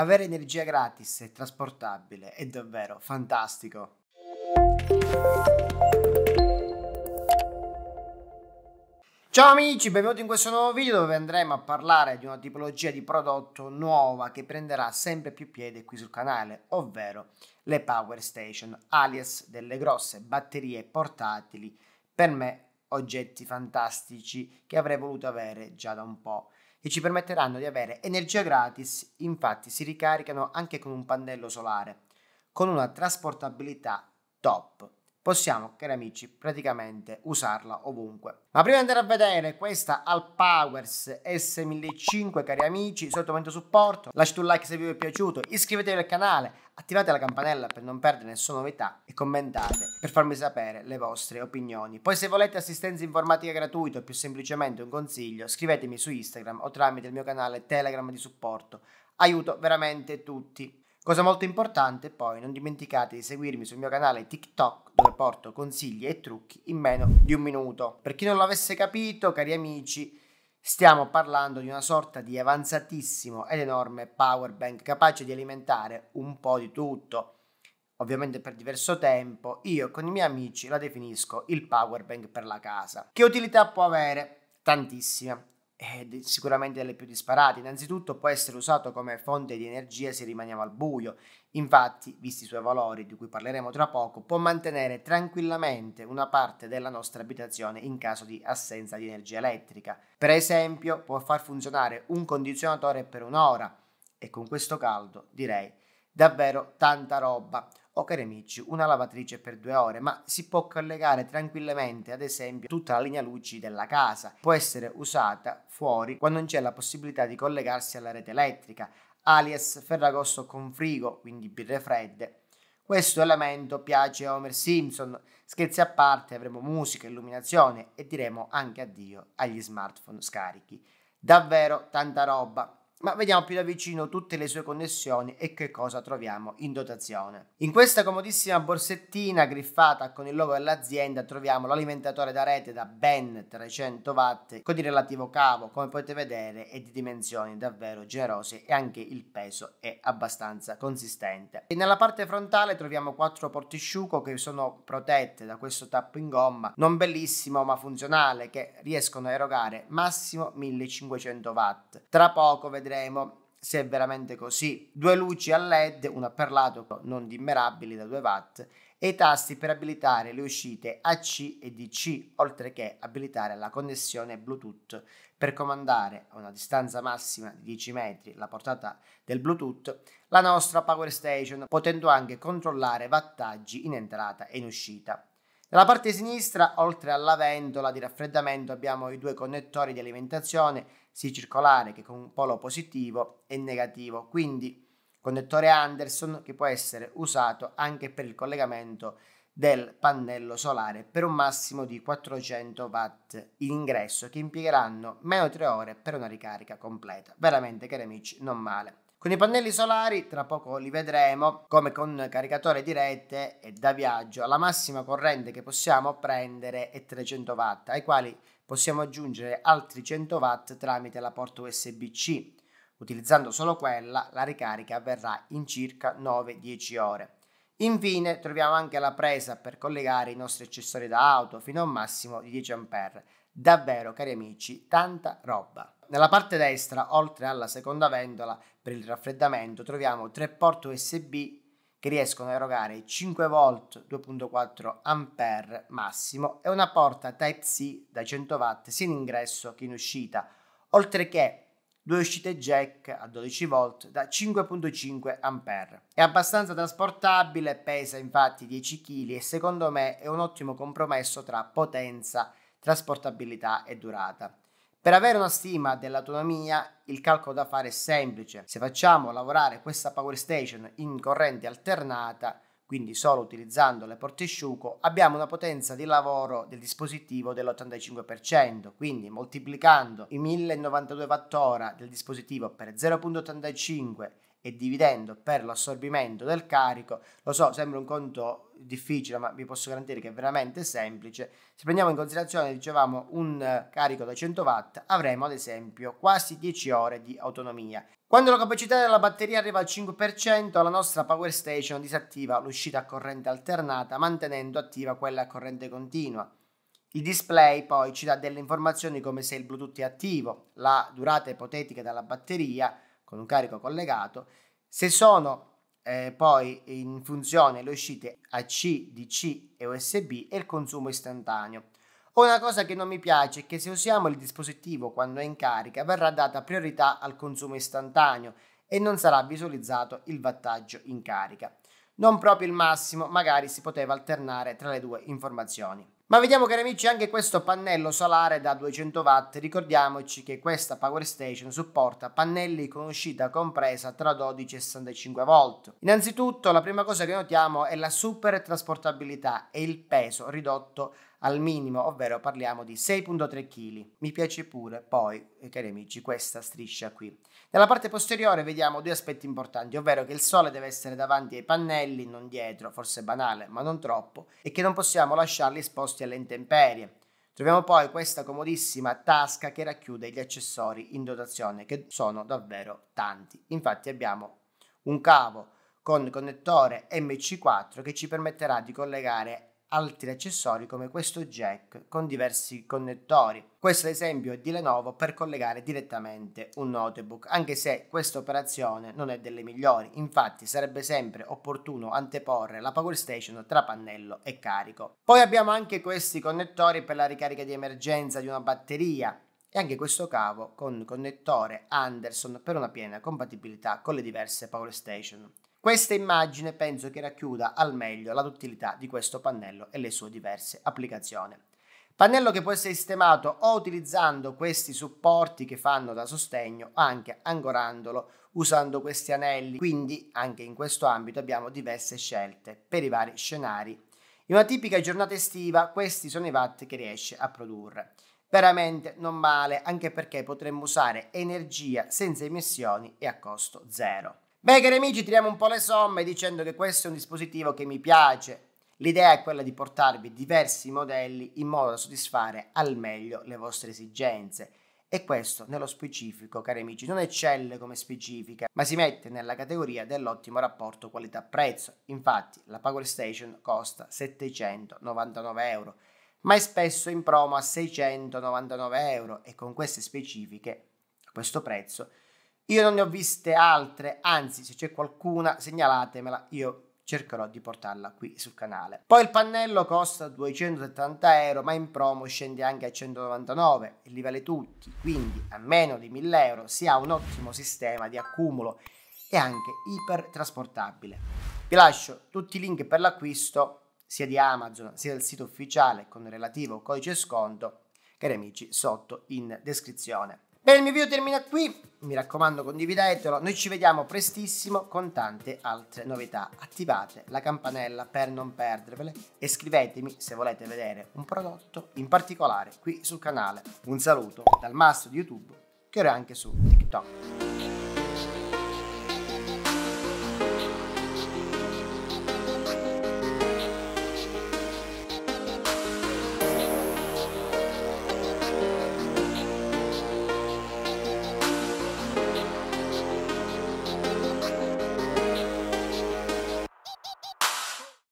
Avere energia gratis e trasportabile è davvero fantastico. Ciao amici, benvenuti in questo nuovo video dove andremo a parlare di una tipologia di prodotto nuova che prenderà sempre più piede qui sul canale, ovvero le power station, alias delle grosse batterie portatili, per me oggetti fantastici che avrei voluto avere già da un po' e ci permetteranno di avere energia gratis, infatti si ricaricano anche con un pannello solare, con una trasportabilità top possiamo, cari amici, praticamente usarla ovunque. Ma prima di andare a vedere questa Alpowers S1005, cari amici, sotto commento supporto, lasciate un like se vi è piaciuto, iscrivetevi al canale, attivate la campanella per non perdere nessuna novità e commentate per farmi sapere le vostre opinioni. Poi se volete assistenza informatica gratuita o più semplicemente un consiglio, scrivetemi su Instagram o tramite il mio canale Telegram di supporto. Aiuto veramente tutti. Cosa molto importante, poi, non dimenticate di seguirmi sul mio canale TikTok dove porto consigli e trucchi in meno di un minuto. Per chi non l'avesse capito, cari amici, stiamo parlando di una sorta di avanzatissimo ed enorme power bank capace di alimentare un po' di tutto. Ovviamente per diverso tempo, io con i miei amici la definisco il power bank per la casa. Che utilità può avere? Tantissime eh, sicuramente delle più disparate. Innanzitutto può essere usato come fonte di energia se rimaniamo al buio. Infatti, visti i suoi valori, di cui parleremo tra poco, può mantenere tranquillamente una parte della nostra abitazione in caso di assenza di energia elettrica. Per esempio, può far funzionare un condizionatore per un'ora e con questo caldo direi davvero tanta roba o cari amici una lavatrice per due ore, ma si può collegare tranquillamente ad esempio tutta la linea luci della casa, può essere usata fuori quando non c'è la possibilità di collegarsi alla rete elettrica, alias ferragosto con frigo, quindi birre fredde. Questo elemento piace a Homer Simpson, scherzi a parte avremo musica, illuminazione e diremo anche addio agli smartphone scarichi. Davvero tanta roba, ma vediamo più da vicino tutte le sue connessioni e che cosa troviamo in dotazione. In questa comodissima borsettina griffata con il logo dell'azienda troviamo l'alimentatore da rete da ben 300 watt con il relativo cavo come potete vedere è di dimensioni davvero generose e anche il peso è abbastanza consistente. E nella parte frontale troviamo quattro portisciuco che sono protette da questo tappo in gomma non bellissimo ma funzionale che riescono a erogare massimo 1500 watt. Tra poco vedremo vedremo se è veramente così. Due luci a LED, una per lato, non dimmerabili da 2 watt, e i tasti per abilitare le uscite AC e DC, oltre che abilitare la connessione Bluetooth per comandare a una distanza massima di 10 metri la portata del Bluetooth la nostra Power Station, potendo anche controllare wattaggi in entrata e in uscita. Nella parte sinistra, oltre alla ventola di raffreddamento, abbiamo i due connettori di alimentazione sì circolare che con polo positivo e negativo, quindi connettore Anderson che può essere usato anche per il collegamento del pannello solare per un massimo di 400 watt in ingresso che impiegheranno meno 3 ore per una ricarica completa. Veramente cari amici, non male. Con i pannelli solari tra poco li vedremo come con caricatore di rete e da viaggio la massima corrente che possiamo prendere è 300 watt ai quali possiamo aggiungere altri 100 watt tramite la porta USB-C. Utilizzando solo quella la ricarica avverrà in circa 9-10 ore. Infine troviamo anche la presa per collegare i nostri accessori da auto fino a un massimo di 10 ampere. Davvero, cari amici, tanta roba. Nella parte destra, oltre alla seconda ventola per il raffreddamento, troviamo tre porte USB che riescono a erogare 5 V 2.4 A massimo e una porta Type-C da 100 W sia in ingresso che in uscita, oltre che due uscite jack a 12 V da 5.5 A. È abbastanza trasportabile, pesa infatti 10 kg e secondo me è un ottimo compromesso tra potenza e trasportabilità e durata. Per avere una stima dell'autonomia il calcolo da fare è semplice. Se facciamo lavorare questa power station in corrente alternata, quindi solo utilizzando le porte sciuco, abbiamo una potenza di lavoro del dispositivo dell'85%, quindi moltiplicando i 1092 Wh del dispositivo per 0.85 e dividendo per l'assorbimento del carico. Lo so, sembra un conto difficile, ma vi posso garantire che è veramente semplice. Se prendiamo in considerazione, dicevamo, un carico da 100 watt, avremo ad esempio quasi 10 ore di autonomia. Quando la capacità della batteria arriva al 5%, la nostra power station disattiva l'uscita a corrente alternata, mantenendo attiva quella a corrente continua. Il display poi ci dà delle informazioni come se il Bluetooth è attivo, la durata ipotetica della batteria, con un carico collegato. Se sono eh, poi in funzione le uscite AC, DC e USB e il consumo istantaneo. Una cosa che non mi piace è che se usiamo il dispositivo quando è in carica verrà data priorità al consumo istantaneo e non sarà visualizzato il wattaggio in carica. Non proprio il massimo, magari si poteva alternare tra le due informazioni. Ma vediamo cari amici anche questo pannello solare da 200 watt, ricordiamoci che questa Power Station supporta pannelli con uscita compresa tra 12 e 65 volt. Innanzitutto la prima cosa che notiamo è la super trasportabilità e il peso ridotto al minimo, ovvero parliamo di 6.3 kg. Mi piace pure poi, eh, cari amici, questa striscia qui. Nella parte posteriore vediamo due aspetti importanti, ovvero che il sole deve essere davanti ai pannelli, non dietro, forse banale, ma non troppo, e che non possiamo lasciarli esposti alle intemperie. Troviamo poi questa comodissima tasca che racchiude gli accessori in dotazione, che sono davvero tanti. Infatti abbiamo un cavo con connettore MC4 che ci permetterà di collegare altri accessori come questo jack con diversi connettori. Questo esempio è di Lenovo per collegare direttamente un notebook, anche se questa operazione non è delle migliori, infatti sarebbe sempre opportuno anteporre la Power Station tra pannello e carico. Poi abbiamo anche questi connettori per la ricarica di emergenza di una batteria, e anche questo cavo con connettore Anderson per una piena compatibilità con le diverse Power Station. Questa immagine penso che racchiuda al meglio la duttilità di questo pannello e le sue diverse applicazioni. Pannello che può essere sistemato o utilizzando questi supporti che fanno da sostegno, anche ancorandolo usando questi anelli. Quindi anche in questo ambito abbiamo diverse scelte per i vari scenari. In una tipica giornata estiva questi sono i watt che riesce a produrre. Veramente non male, anche perché potremmo usare energia senza emissioni e a costo zero. Beh, cari amici, tiriamo un po' le somme dicendo che questo è un dispositivo che mi piace. L'idea è quella di portarvi diversi modelli in modo da soddisfare al meglio le vostre esigenze. E questo, nello specifico, cari amici, non eccelle come specifica, ma si mette nella categoria dell'ottimo rapporto qualità-prezzo. Infatti, la Power Station costa 799 euro, ma è spesso in promo a 699 euro e con queste specifiche, a questo prezzo, io non ne ho viste altre, anzi se c'è qualcuna segnalatemela, io cercherò di portarla qui sul canale. Poi il pannello costa 270 euro ma in promo scende anche a 199 e li vale tutti, quindi a meno di 1000 euro si ha un ottimo sistema di accumulo e anche iper trasportabile. Vi lascio tutti i link per l'acquisto sia di Amazon sia del sito ufficiale con il relativo codice sconto, cari amici, sotto in descrizione. Bene, il mio video termina qui. Mi raccomando, condividetelo. Noi ci vediamo prestissimo con tante altre novità. Attivate la campanella per non perdervele e scrivetemi se volete vedere un prodotto in particolare qui sul canale. Un saluto dal master di YouTube che ora è anche su TikTok.